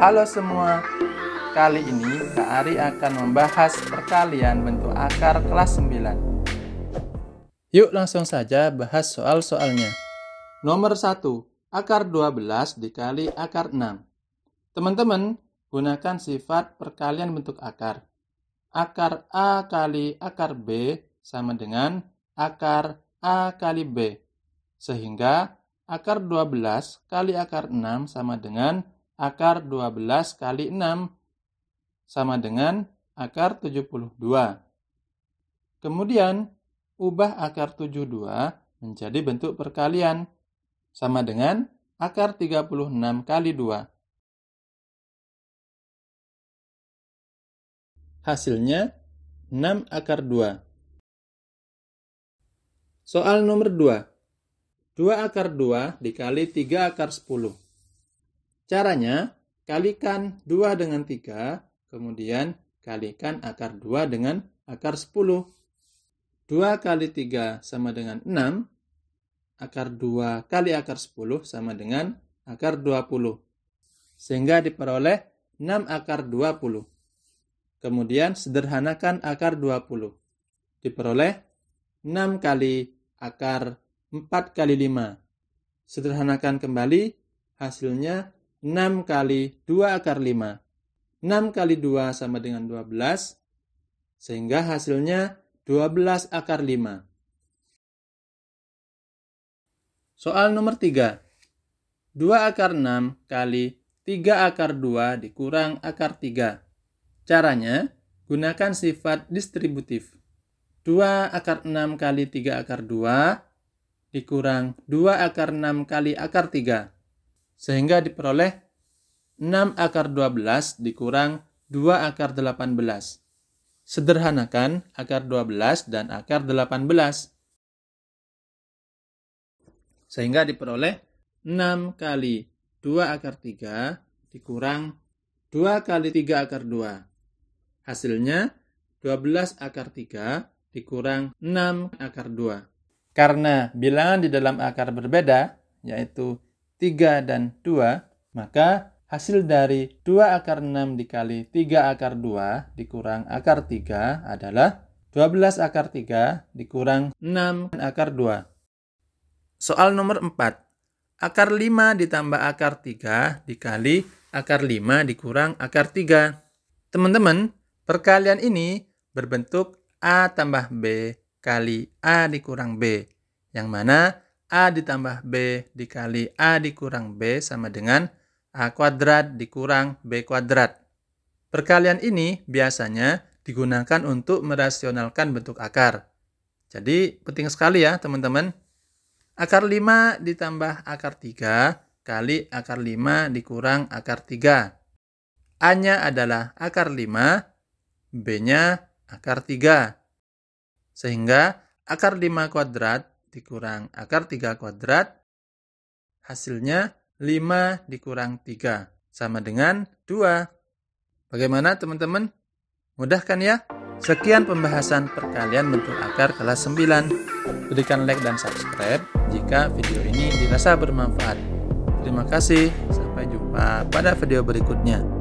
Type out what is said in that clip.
Halo semua, kali ini Kak Ari akan membahas perkalian bentuk akar kelas 9. Yuk langsung saja bahas soal-soalnya. Nomor 1, akar 12 dikali akar 6. Teman-teman, gunakan sifat perkalian bentuk akar. Akar A kali akar B sama dengan akar A kali B. Sehingga akar 12 kali akar 6 sama dengan akar 12 kali 6 sama dengan akar 72. Kemudian, ubah akar 72 menjadi bentuk perkalian sama dengan akar 36 kali 2. Hasilnya 6 akar 2. Soal nomor 2. 2 akar 2 dikali 3 akar 10. Caranya, kalikan 2 dengan 3, kemudian kalikan akar 2 dengan akar 10. 2 kali 3 sama dengan 6, akar 2 kali akar 10 sama dengan akar 20. Sehingga diperoleh 6 akar 20. Kemudian sederhanakan akar 20. Diperoleh 6 kali akar 4 kali 5. Sederhanakan kembali, hasilnya 6 kali 2 akar 5. 6 kali 2 sama dengan 12, sehingga hasilnya 12 akar 5. Soal nomor 3. 2 akar 6 kali 3 akar 2 dikurang akar 3. Caranya, gunakan sifat distributif. 2 akar 6 kali 3 akar 2 dikurang 2 akar 6 kali akar 3 sehingga diperoleh 6 akar 12 dikurang 2 akar 18. Sederhanakan akar 12 dan akar 18. Sehingga diperoleh 6 kali 2 akar 3 dikurang 2 kali 3 akar 2. Hasilnya 12 akar 3 dikurang 6 akar 2. Karena bilangan di dalam akar berbeda, yaitu 3 dan 2, maka hasil dari 2 akar 6 dikali 3 akar 2 dikurang akar 3 adalah 12 akar 3 dikurang 6 akar 2. Soal nomor 4. Akar 5 ditambah akar 3 dikali akar 5 dikurang akar 3. Teman-teman, perkalian ini berbentuk A tambah B kali A dikurang B, yang mana A ditambah B dikali A dikurang B sama dengan A kuadrat dikurang B kuadrat. Perkalian ini biasanya digunakan untuk merasionalkan bentuk akar. Jadi penting sekali ya teman-teman. Akar 5 ditambah akar 3 kali akar 5 dikurang akar 3. A-nya adalah akar 5, B-nya akar 3. Sehingga akar 5 kuadrat dikurang akar 3 kuadrat. Hasilnya 5 dikurang 3 sama dengan 2. Bagaimana teman-teman? Mudah kan ya? Sekian pembahasan perkalian bentuk akar kelas 9. Berikan like dan subscribe jika video ini dirasa bermanfaat. Terima kasih, sampai jumpa pada video berikutnya.